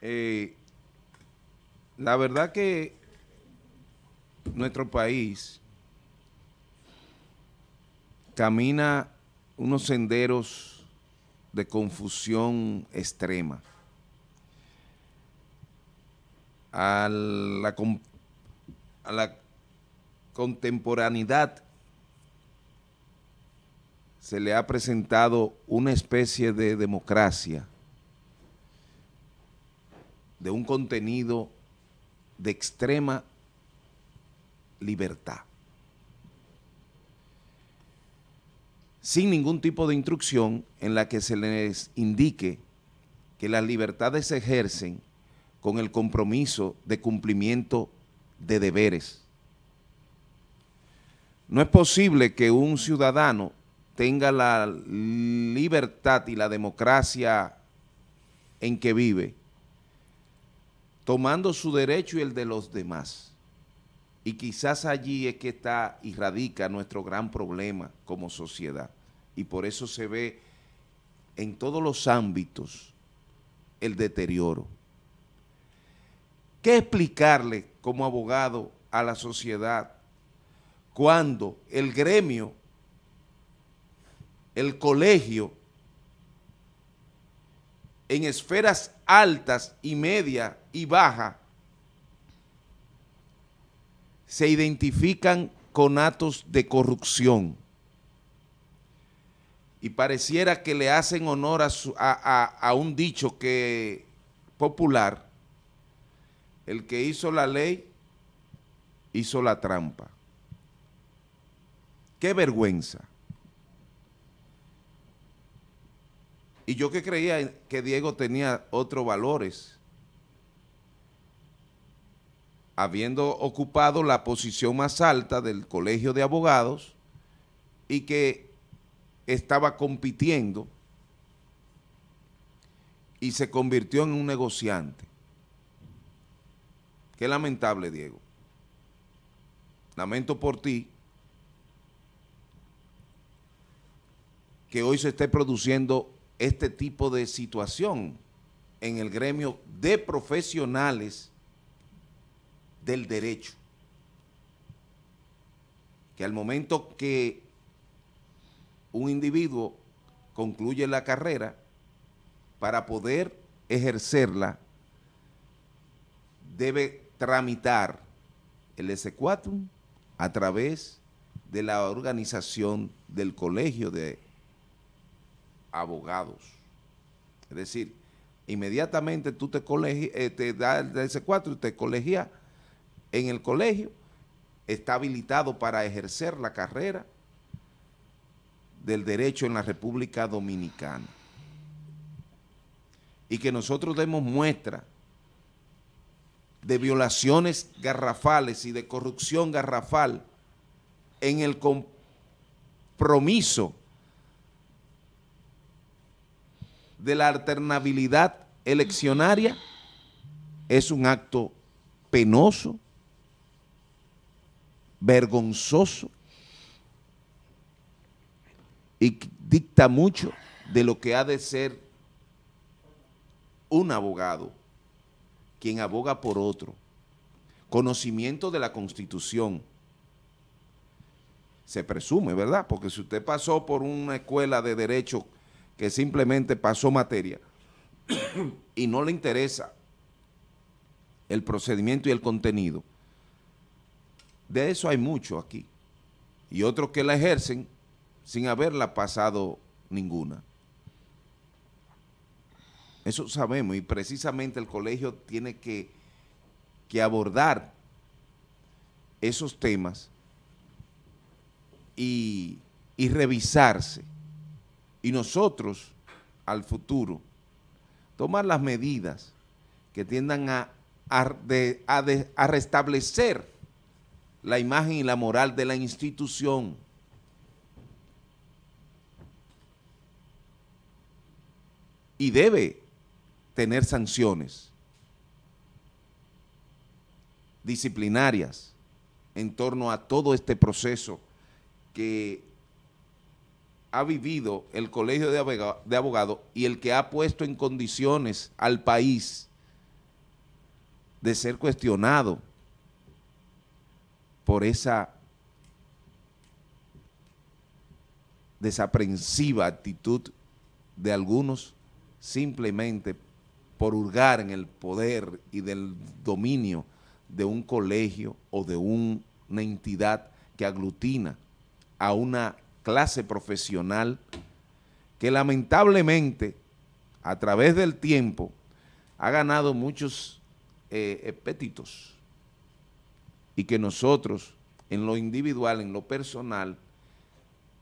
Eh, la verdad que nuestro país camina unos senderos de confusión extrema. A la, a la contemporaneidad se le ha presentado una especie de democracia de un contenido de extrema libertad. Sin ningún tipo de instrucción en la que se les indique que las libertades se ejercen con el compromiso de cumplimiento de deberes. No es posible que un ciudadano tenga la libertad y la democracia en que vive tomando su derecho y el de los demás. Y quizás allí es que está y radica nuestro gran problema como sociedad. Y por eso se ve en todos los ámbitos el deterioro. ¿Qué explicarle como abogado a la sociedad cuando el gremio, el colegio, en esferas altas y media y baja se identifican con actos de corrupción. Y pareciera que le hacen honor a, a un dicho que popular, el que hizo la ley hizo la trampa. ¡Qué vergüenza! Y yo que creía que Diego tenía otros valores, habiendo ocupado la posición más alta del colegio de abogados y que estaba compitiendo y se convirtió en un negociante. Qué lamentable, Diego. Lamento por ti que hoy se esté produciendo este tipo de situación en el gremio de profesionales del derecho. Que al momento que un individuo concluye la carrera, para poder ejercerla, debe tramitar el S4 a través de la organización del colegio de abogados. Es decir, inmediatamente tú te, das eh, te da el DS4 y te colegia en el colegio, está habilitado para ejercer la carrera del derecho en la República Dominicana. Y que nosotros demos muestra de violaciones garrafales y de corrupción garrafal en el compromiso de la alternabilidad eleccionaria es un acto penoso, vergonzoso y dicta mucho de lo que ha de ser un abogado, quien aboga por otro, conocimiento de la Constitución, se presume, ¿verdad? Porque si usted pasó por una escuela de derecho que simplemente pasó materia y no le interesa el procedimiento y el contenido. De eso hay mucho aquí. Y otros que la ejercen sin haberla pasado ninguna. Eso sabemos y precisamente el colegio tiene que, que abordar esos temas y, y revisarse y nosotros al futuro tomar las medidas que tiendan a, restablecer la imagen y la moral de la institución. Y debe tener sanciones disciplinarias en torno a todo este proceso que ha vivido el Colegio de Abogados y el que ha puesto en condiciones al país de ser cuestionado por esa desaprensiva actitud de algunos simplemente por hurgar en el poder y del dominio de un colegio o de una entidad que aglutina a una clase profesional que lamentablemente a través del tiempo ha ganado muchos eh, eh y que nosotros en lo individual, en lo personal,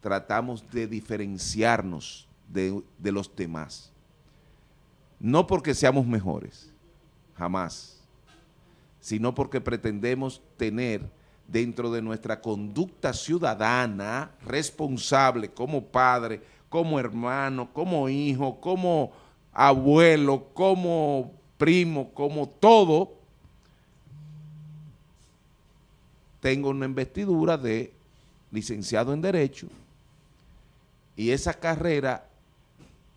tratamos de diferenciarnos de, de los demás. No porque seamos mejores, jamás, sino porque pretendemos tener dentro de nuestra conducta ciudadana responsable como padre, como hermano, como hijo, como abuelo, como primo, como todo, tengo una investidura de licenciado en Derecho y esa carrera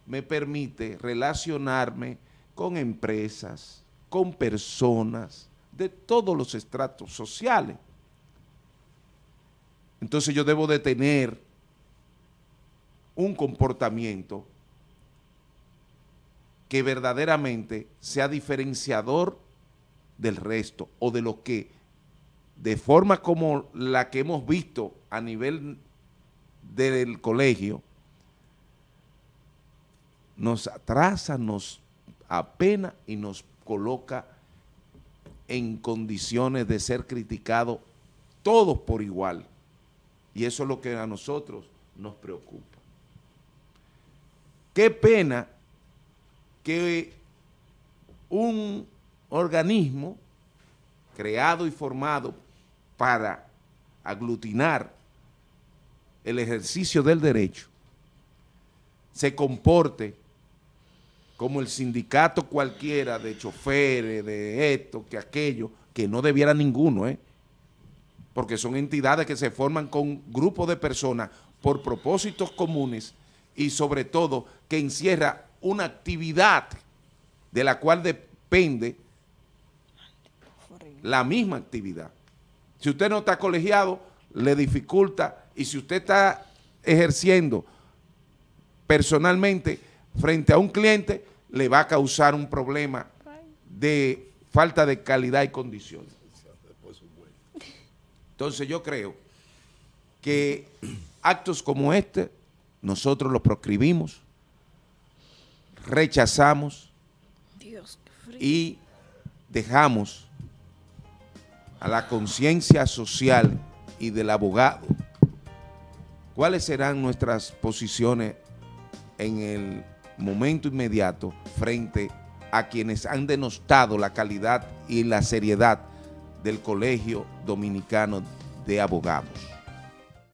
me permite relacionarme con empresas, con personas de todos los estratos sociales entonces yo debo de tener un comportamiento que verdaderamente sea diferenciador del resto o de lo que, de forma como la que hemos visto a nivel del colegio, nos atrasa, nos apena y nos coloca en condiciones de ser criticados todos por igual. Y eso es lo que a nosotros nos preocupa. Qué pena que un organismo creado y formado para aglutinar el ejercicio del derecho se comporte como el sindicato cualquiera de choferes, de esto, que aquello, que no debiera ninguno, ¿eh? porque son entidades que se forman con grupos de personas por propósitos comunes y sobre todo que encierra una actividad de la cual depende la misma actividad. Si usted no está colegiado, le dificulta y si usted está ejerciendo personalmente frente a un cliente, le va a causar un problema de falta de calidad y condiciones. Entonces yo creo que actos como este nosotros los proscribimos, rechazamos y dejamos a la conciencia social y del abogado cuáles serán nuestras posiciones en el momento inmediato frente a quienes han denostado la calidad y la seriedad del Colegio Dominicano de Abogados.